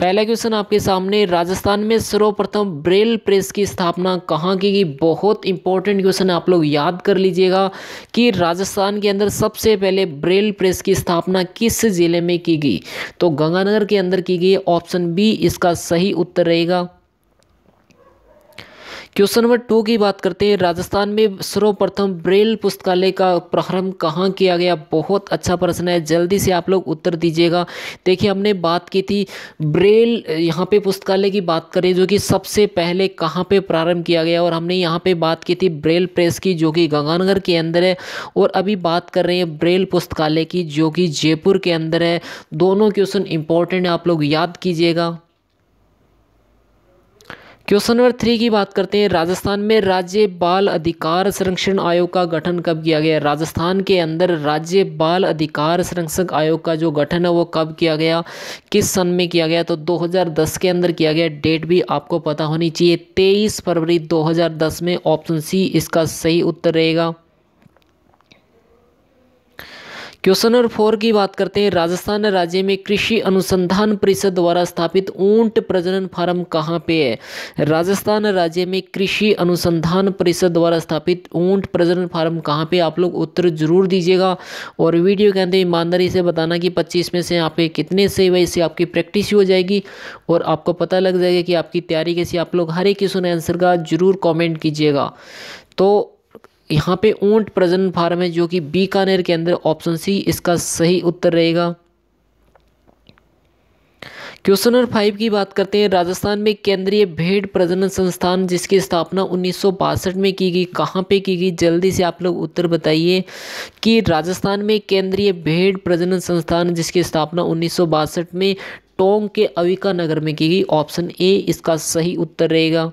पहला क्वेश्चन आपके सामने राजस्थान में सर्वप्रथम ब्रेल प्रेस की स्थापना कहाँ की गई बहुत इंपॉर्टेंट क्वेश्चन आप लोग याद कर लीजिएगा कि राजस्थान के अंदर सबसे पहले ब्रेल प्रेस की स्थापना किस ज़िले में की गई तो गंगानगर के अंदर की गई ऑप्शन बी इसका सही उत्तर रहेगा क्वेश्चन नंबर टू की बात करते हैं राजस्थान में सर्वप्रथम ब्रेल पुस्तकालय का प्रारंभ कहाँ किया गया बहुत अच्छा प्रश्न है जल्दी से आप लोग उत्तर दीजिएगा देखिए हमने बात की थी ब्रेल यहाँ पे पुस्तकालय की बात करें जो कि सबसे पहले कहाँ पे प्रारंभ किया गया और हमने यहाँ पे बात की थी ब्रेल प्रेस की जो कि गंगानगर के अंदर है और अभी बात कर रहे हैं ब्रेल पुस्तकालय की जो कि जयपुर के अंदर है दोनों क्वेश्चन इंपॉर्टेंट है आप लोग याद कीजिएगा क्वेश्चन नंबर थ्री की बात करते हैं राजस्थान में राज्य बाल अधिकार संरक्षण आयोग का गठन कब किया गया राजस्थान के अंदर राज्य बाल अधिकार संरक्षक आयोग का जो गठन है वो कब किया गया किस सन में किया गया तो 2010 के अंदर किया गया डेट भी आपको पता होनी चाहिए 23 फरवरी 2010 में ऑप्शन सी इसका सही उत्तर रहेगा क्वेश्चन नंबर फोर की बात करते हैं राजस्थान राज्य में कृषि अनुसंधान परिषद द्वारा स्थापित ऊंट प्रजनन फार्म कहाँ पे है राजस्थान राज्य में कृषि अनुसंधान परिषद द्वारा स्थापित ऊंट प्रजनन फार्म कहाँ पे आप लोग उत्तर जरूर दीजिएगा और वीडियो के अंदर ईमानदारी से बताना कि पच्चीस में से आपके कितने से वही से आपकी प्रैक्टिस हो जाएगी और आपको पता लग जाएगा कि आपकी तैयारी कैसी आप लोग हर एक क्वेश्चन आंसर का जरूर कॉमेंट कीजिएगा तो यहाँ पे ऊंट प्रजनन फार्म है जो कि बीकानेर के अंदर ऑप्शन सी इसका सही उत्तर रहेगा क्वेश्चन नंबर फाइव की बात करते हैं राजस्थान में केंद्रीय भेड़ प्रजनन संस्थान जिसकी स्थापना उन्नीस में की गई कहाँ पे की गई जल्दी से आप लोग उत्तर बताइए कि राजस्थान में केंद्रीय भेड़ प्रजनन संस्थान जिसकी स्थापना उन्नीस में टोंग के अविका नगर में की गई ऑप्शन ए इसका सही उत्तर रहेगा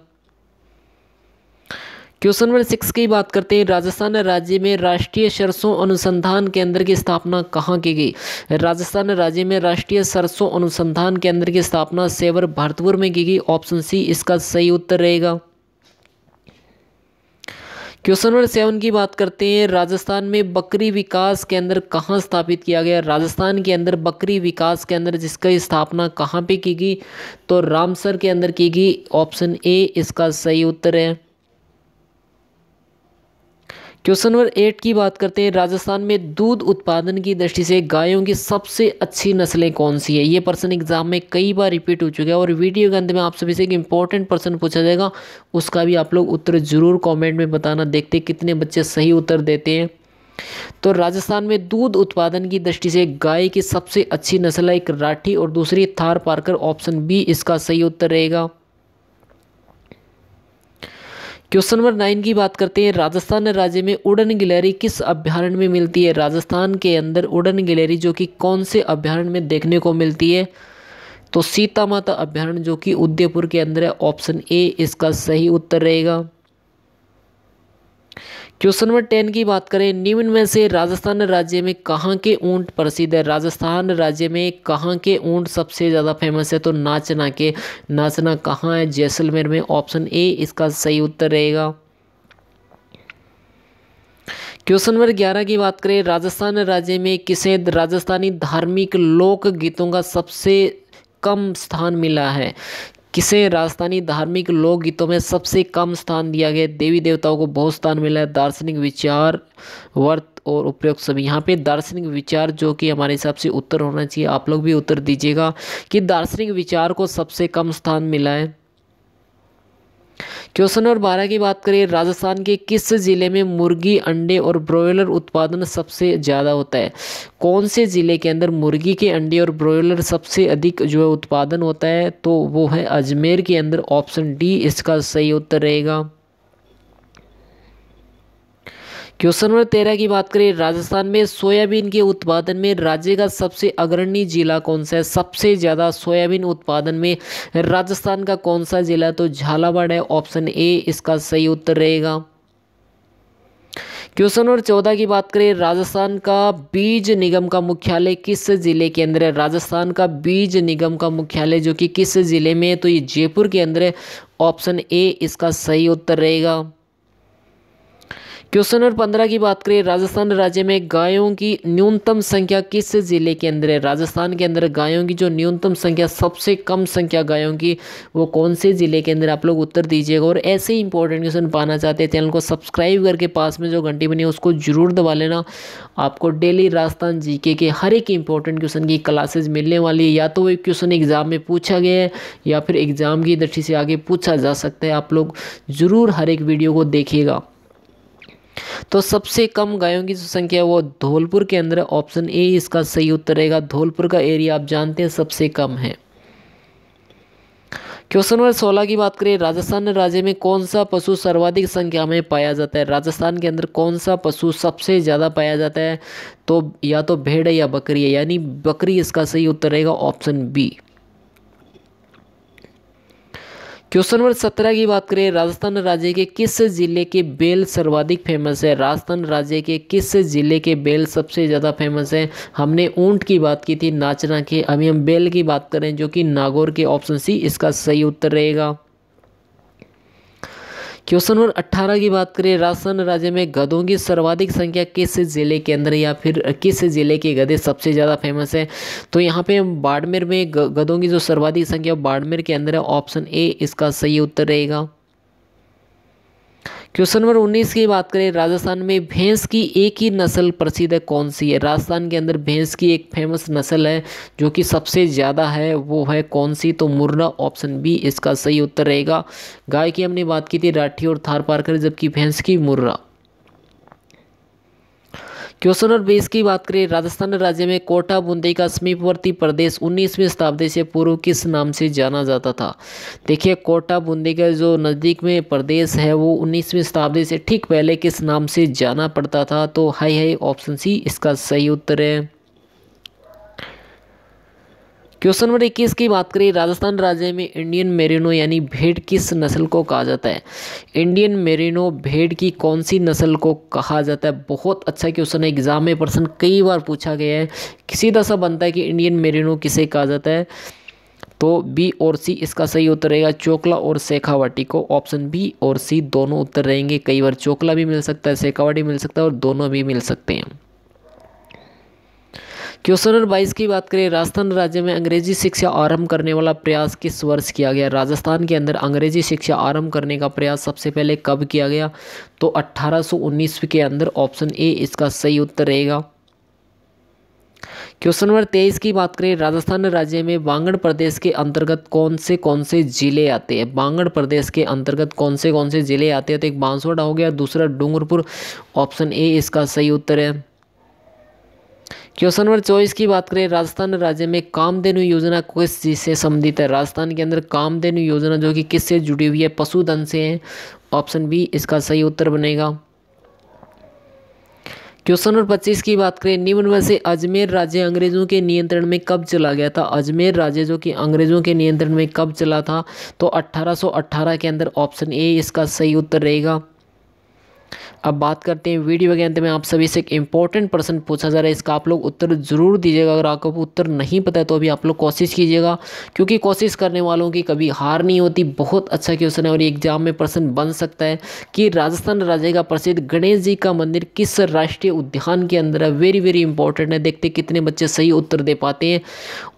क्वेश्चन नंबर सिक्स की बात करते हैं राजस्थान राज्य में राष्ट्रीय सरसों अनुसंधान केंद्र की स्थापना कहाँ की गई राजस्थान राज्य में राष्ट्रीय सरसों अनुसंधान केंद्र की स्थापना सेवर भरतपुर में की गई ऑप्शन सी इसका सही उत्तर रहेगा क्वेश्चन नंबर सेवन की बात करते हैं राजस्थान में बकरी विकास केंद्र कहाँ स्थापित किया गया राजस्थान के अंदर बकरी विकास केंद्र जिसका स्थापना कहाँ पे की गई तो रामसर के अंदर की गई ऑप्शन ए इसका सही उत्तर है क्वेश्चन नंबर एट की बात करते हैं राजस्थान में दूध उत्पादन की दृष्टि से गायों की सबसे अच्छी नस्लें कौन सी है ये प्रश्न एग्जाम में कई बार रिपीट हो चुका है और वीडियो के अंत में आप सभी से एक इंपॉर्टेंट प्रश्न पूछा जाएगा उसका भी आप लोग उत्तर जरूर कमेंट में बताना देखते कितने बच्चे सही उत्तर देते हैं तो राजस्थान में दूध उत्पादन की दृष्टि से गाय की सबसे अच्छी नस्ल है एक राठी और दूसरी थार पार्कर ऑप्शन बी इसका सही उत्तर रहेगा क्वेश्चन नंबर नाइन की बात करते हैं राजस्थान राज्य में उड़न गिलहरी किस अभ्यारण्य में मिलती है राजस्थान के अंदर उड़न गिलहरी जो कि कौन से अभ्यारण्य में देखने को मिलती है तो सीता माता अभ्यारण्य जो कि उदयपुर के अंदर है ऑप्शन ए इसका सही उत्तर रहेगा क्वेश्चन नंबर टेन की बात करें निम्न में से राजस्थान राज्य में कहाँ के ऊंट प्रसिद्ध है राजस्थान राज्य में कहाँ के ऊंट सबसे ज़्यादा फेमस है तो नाचना के नाचना कहाँ है जैसलमेर में ऑप्शन ए इसका सही उत्तर रहेगा क्वेश्चन नंबर ग्यारह की बात करें राजस्थान राज्य में किसे राजस्थानी धार्मिक लोक गीतों का सबसे कम स्थान मिला है किसे राजस्थानी धार्मिक लोकगीतों में सबसे कम स्थान दिया गया देवी देवताओं को बहुत स्थान मिला है दार्शनिक विचार वर्त और उपयोग सभी यहाँ पे दार्शनिक विचार जो कि हमारे हिसाब से उत्तर होना चाहिए आप लोग भी उत्तर दीजिएगा कि दार्शनिक विचार को सबसे कम स्थान मिला है क्वेश्चन नंबर बारह की बात करें राजस्थान के किस ज़िले में मुर्गी अंडे और ब्रॉयलर उत्पादन सबसे ज़्यादा होता है कौन से ज़िले के अंदर मुर्गी के अंडे और ब्रॉयलर सबसे अधिक जो है उत्पादन होता है तो वो है अजमेर के अंदर ऑप्शन डी इसका सही उत्तर रहेगा क्वेश्चन नंबर तेरह की बात करें राजस्थान में सोयाबीन के उत्पादन में राज्य का सबसे अग्रणी जिला कौन सा है सबसे ज़्यादा सोयाबीन उत्पादन में राजस्थान का कौन सा जिला तो झालावाड़ है ऑप्शन ए इसका सही उत्तर रहेगा क्वेश्चन नंबर चौदह की बात करें राजस्थान का बीज निगम का मुख्यालय किस जिले के अंदर है राजस्थान का बीज निगम का मुख्यालय जो कि किस जिले में है तो ये जयपुर के अंदर है ऑप्शन ए इसका सही उत्तर रहेगा क्वेश्चन नंबर पंद्रह की बात करें राजस्थान राज्य में गायों की न्यूनतम संख्या किस ज़िले के अंदर है राजस्थान के अंदर गायों की जो न्यूनतम संख्या सबसे कम संख्या गायों की वो कौन से ज़िले के अंदर आप लोग उत्तर दीजिएगा और ऐसे ही इंपॉर्टेंट क्वेश्चन पाना चाहते हैं चैनल को सब्सक्राइब करके पास में जो घंटी बनी है उसको ज़रूर दबा लेना आपको डेली राजस्थान जी के हर एक इंपॉर्टेंट क्वेश्चन की क्लासेज मिलने वाली है या तो वो क्वेश्चन एग्ज़ाम में पूछा गया है या फिर एग्ज़ाम की दृष्टि से आगे पूछा जा सकता है आप लोग ज़रूर हर एक वीडियो को देखिएगा तो सबसे कम गायों की जो संख्या है वो धौलपुर के अंदर ऑप्शन ए इसका सही उत्तर रहेगा धौलपुर का एरिया आप जानते हैं सबसे कम है क्वेश्चन नंबर सोलह की बात करें राजस्थान राज्य में कौन सा पशु सर्वाधिक संख्या में पाया जाता है राजस्थान के अंदर कौन सा पशु सबसे ज़्यादा पाया जाता है तो या तो भेड़ है या बकरी है यानी बकरी इसका सही उत्तर रहेगा ऑप्शन बी क्वेश्चन नंबर सत्रह की बात करें राजस्थान राज्य के किस जिले के बेल सर्वाधिक फेमस है राजस्थान राज्य के किस जिले के बेल सबसे ज़्यादा फेमस है हमने ऊंट की बात की थी नाचना के अभी हम बेल की बात करें जो कि नागौर के ऑप्शन सी इसका सही उत्तर रहेगा क्वेश्चन नंबर अट्ठारह की बात करें राजस्थान राज्य में गधों की सर्वाधिक संख्या किस जिले के अंदर या फिर किस जिले के गधे सबसे ज़्यादा फेमस है तो यहाँ पे बाड़मेर में गधों की जो सर्वाधिक संख्या बाड़मेर के अंदर है ऑप्शन ए इसका सही उत्तर रहेगा क्वेश्चन नंबर उन्नीस की बात करें राजस्थान में भैंस की एक ही नस्ल प्रसिद्ध है कौन सी है राजस्थान के अंदर भैंस की एक फेमस नस्ल है जो कि सबसे ज़्यादा है वो है कौन सी तो मुर्रा ऑप्शन बी इसका सही उत्तर रहेगा गाय की हमने बात की थी राठी और थार पारकर जबकि भैंस की मुर्रा क्वेश्चन नंबर बीस की बात करें राजस्थान राज्य में कोटा बूंदी का समीपवर्ती प्रदेश उन्नीसवीं शताब्दी से पूर्व किस नाम से जाना जाता था देखिए कोटा बूंदी का जो नज़दीक में प्रदेश है वो उन्नीसवीं शताब्दी से ठीक पहले किस नाम से जाना पड़ता था तो हाई हाई ऑप्शन सी इसका सही उत्तर है क्वेश्चन नंबर इक्कीस की बात करें राजस्थान राज्य में इंडियन मेरिनो यानी भेड़ किस नस्ल को कहा जाता है इंडियन मेरिनो भेड़ की कौन सी नस्ल को कहा जाता है बहुत अच्छा क्वेश्चन है एग्जाम में पर्सन कई बार पूछा गया है तरह सा बनता है कि इंडियन मेरिनो किसे कहा जाता है तो बी और सी इसका सही उत्तर रहेगा चोकला और शेखावाटी को ऑप्शन बी और सी दोनों उत्तर रहेंगे कई बार चोकला भी मिल सकता है शेखावाटी मिल सकता है और दोनों भी मिल सकते हैं क्वेश्चन नंबर बाईस की बात करें राजस्थान राज्य में अंग्रेजी शिक्षा आरंभ करने वाला प्रयास किस वर्ष किया गया राजस्थान के अंदर अंग्रेजी शिक्षा आरंभ करने का प्रयास सबसे पहले कब किया गया तो अट्ठारह के अंदर ऑप्शन ए इसका सही उत्तर रहेगा क्वेश्चन नंबर तेईस की बात करें राजस्थान राज्य में बांगड़ प्रदेश के अंतर्गत कौन से कौन से जिले आते हैं बांगड़ प्रदेश के अंतर्गत कौन से कौन से जिले आते हैं तो एक बांसवाड़ा हो गया दूसरा डूंगरपुर ऑप्शन ए इसका सही उत्तर है क्वेश्चन नंबर चौबीस की बात करें राजस्थान राज्य में कामधेनु योजना किस चीज़ से संबंधित है राजस्थान के अंदर कामधेनु योजना जो कि किससे जुड़ी हुई है पशुधन से है ऑप्शन बी इसका सही उत्तर बनेगा क्वेश्चन नंबर पच्चीस की बात करें निम्न में से अजमेर राज्य अंग्रेजों के नियंत्रण में कब चला गया था अजमेर राज्य जो कि अंग्रेजों के नियंत्रण में कब चला था तो 1818 के अंदर ऑप्शन ए इसका सही उत्तर रहेगा अब बात करते हैं वीडियो के अंत में आप सभी से एक इंपॉर्टेंट प्रश्न पूछा जा रहा है इसका आप लोग उत्तर ज़रूर दीजिएगा अगर आपको उत्तर नहीं पता है तो अभी आप लोग कोशिश कीजिएगा क्योंकि कोशिश करने वालों की कभी हार नहीं होती बहुत अच्छा क्वेश्चन है और एग्जाम में प्रश्न बन सकता है कि राजस्थान राज्य का प्रसिद्ध गणेश जी का मंदिर किस राष्ट्रीय उद्यान के अंदर है वेरी वेरी इंपॉर्टेंट है देखते कितने बच्चे सही उत्तर दे पाते हैं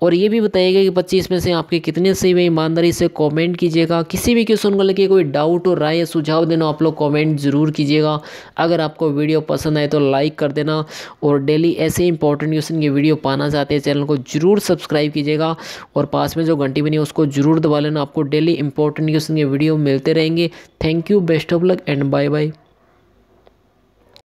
और ये भी बताइएगा कि पच्चीस में से आपके कितने सही हुए ईमानदारी से कॉमेंट कीजिएगा किसी भी क्वेश्चन को लेकर कोई डाउट और राय सुझाव देना आप लोग कॉमेंट ज़रूर कीजिएगा कीजिएगा अगर आपको वीडियो पसंद आए तो लाइक कर देना और डेली ऐसे इंपॉर्टेंट क्वेश्चन की वीडियो पाना चाहते हैं चैनल को जरूर सब्सक्राइब कीजिएगा और पास में जो घंटी बनी है उसको जरूर दबा लेना आपको डेली इंपॉर्टेंट क्वेश्चन के वीडियो मिलते रहेंगे thank you best of luck and bye bye